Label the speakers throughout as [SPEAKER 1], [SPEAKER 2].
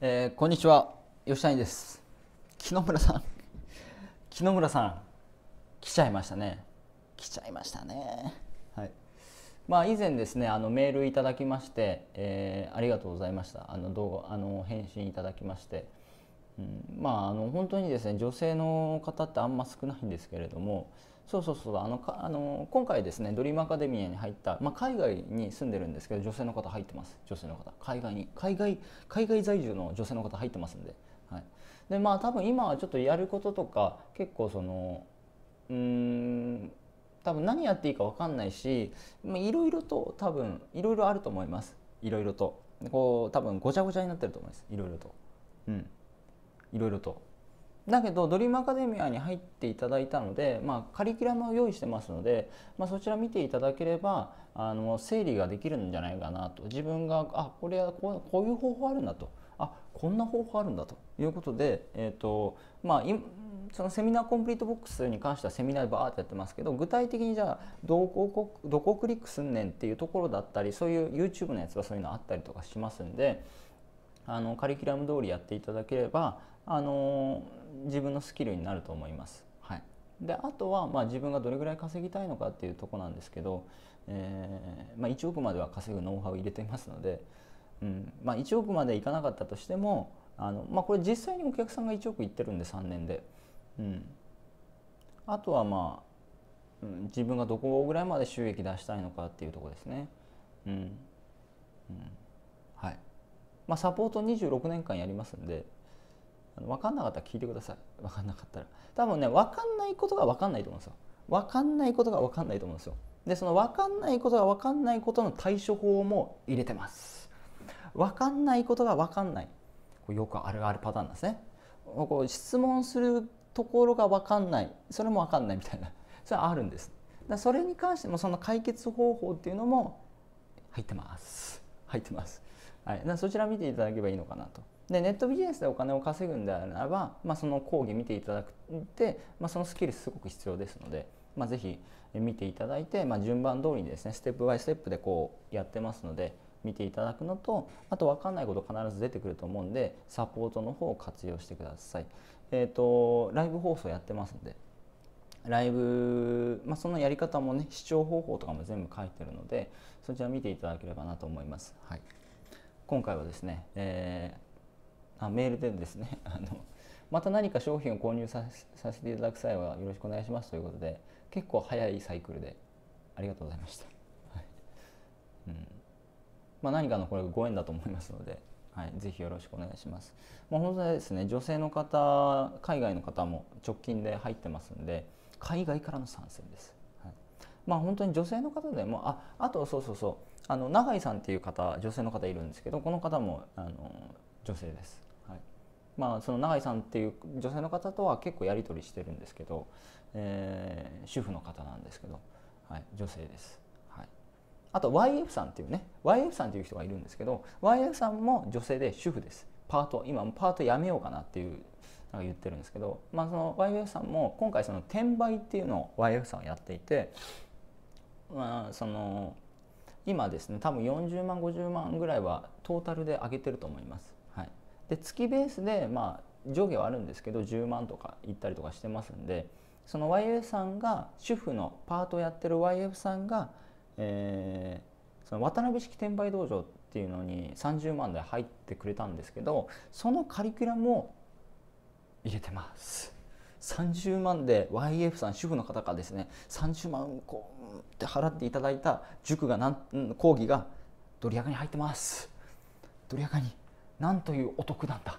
[SPEAKER 1] えー、こんにちは吉谷です木野村さん木野村さん来ちゃいましたね来ちゃいましたねはいまあ以前ですねあのメールいただきまして、えー、ありがとうございましたあの動画あの返信いただきまして、うん、まああの本当にですね女性の方ってあんま少ないんですけれどもそうそうそうあのかあの今回ですねドリームアカデミアに入った、まあ、海外に住んでるんですけど女性の方入ってます女性の方海外に海外海外在住の女性の方入ってますんで,、はい、でまあ多分今はちょっとやることとか結構そのうん多分何やっていいか分かんないしいろいろと多分いろいろあると思いますいろいろとこう多分ごちゃごちゃになってると思いますいろいろとうんいろいろと。だけどドリームアカデミアに入っていただいたので、まあ、カリキュラムを用意してますので、まあ、そちら見ていただければあの整理ができるんじゃないかなと自分があこれはこうこういう方法あるんだとあこんな方法あるんだということで、えーとまあ、そのセミナーコンプリートボックスに関してはセミナーでバーってやってますけど具体的にじゃあどこどこクリックすんねんっていうところだったりそういう YouTube のやつはそういうのあったりとかしますんであのカリキュラム通りやっていただければあの自分のスキルになると思います。はい、であとは、まあ、自分がどれぐらい稼ぎたいのかっていうとこなんですけど、えーまあ、1億までは稼ぐノウハウを入れていますので、うんまあ、1億までいかなかったとしてもあの、まあ、これ実際にお客さんが1億いってるんで3年で、うん、あとはまあ、うん、自分がどこぐらいまで収益出したいのかっていうとこですね。うんうんはいまあ、サポート26年間やりますんで分かんなかったら聞いてください分かんなかったら多分ね分かんないことが分かんないと思うんですよ分かんないことが分かんないと思うんですよでその分かんないことが分かんないことの対処法も入れてます分かんないことが分かんないこれよくあるあるパターンなんですねこう質問するところが分かんないそれも分かんないみたいなそれはあるんですだそれに関してもその解決方法っていうのも入ってます入ってます、はい、そちら見ていただけばいいのかなとでネットビジネスでお金を稼ぐんであれば、まあ、その講義見ていただくって、まあ、そのスキルすごく必要ですので、まあ、ぜひ見ていただいて、まあ、順番通りにですねステップバイステップでこうやってますので見ていただくのとあと分かんないこと必ず出てくると思うんでサポートの方を活用してください。えーと、ライブ放送やってますんでライブ、まあ、そのやり方もね視聴方法とかも全部書いてるのでそちら見ていただければなと思います。はい、今回はですね、えーあメールでですね あのまた何か商品を購入させていただく際はよろしくお願いしますということで結構早いサイクルでありがとうございました、はいうんまあ、何かのこれご縁だと思いますので、はい、ぜひよろしくお願いします、まあ、本当にですね女性の方海外の方も直近で入ってますんで海外からの参戦です、はい、まあ本当に女性の方でもああとそうそうそうあの永井さんっていう方女性の方いるんですけどこの方もあの女性ですまあ、その永井さんっていう女性の方とは結構やり取りしてるんですけど、えー、主婦の方なんですけど、はい、女性です、はい、あと YF さんっていうね YF さんっていう人がいるんですけど YF さんも女性で主婦ですパート今パートやめようかなっていうなんか言ってるんですけど、まあ、その YF さんも今回その転売っていうのを YF さんはやっていて、まあ、その今ですね多分40万50万ぐらいはトータルで上げてると思います。はいで月ベースでまあ上下はあるんですけど10万とかいったりとかしてますんでその YF さんが主婦のパートやってる YF さんが、えー、その渡辺式転売道場っていうのに30万で入ってくれたんですけどそのカリキュラムを入れてます。30万で YF さん主婦の方からですね30万こうって払っていただいた塾がなん講義がドリアカに入ってますドリアカになんというお得なんだ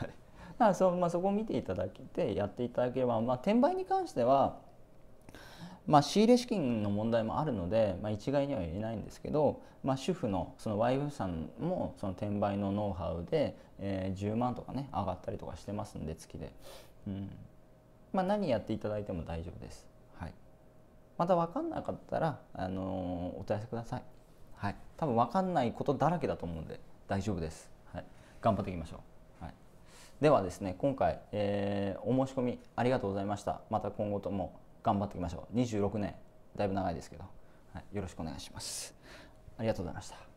[SPEAKER 1] だからそ,、まあ、そこを見ていただいてやっていただければ、まあ、転売に関しては、まあ、仕入れ資金の問題もあるので、まあ、一概には言えないんですけど、まあ、主婦のそのワイフさんもその転売のノウハウで、えー、10万とかね上がったりとかしてますんで月で、うんまあ、何やっていただいても大丈夫です。はい、また分かんなかったら、あのー、お問い合わせください。はい、多分分かんないことだらけだと思うんで。大丈夫です、はい、頑張っていきましょう、はい、ではですね今回、えー、お申し込みありがとうございましたまた今後とも頑張っていきましょう26年だいぶ長いですけど、はい、よろしくお願いしますありがとうございました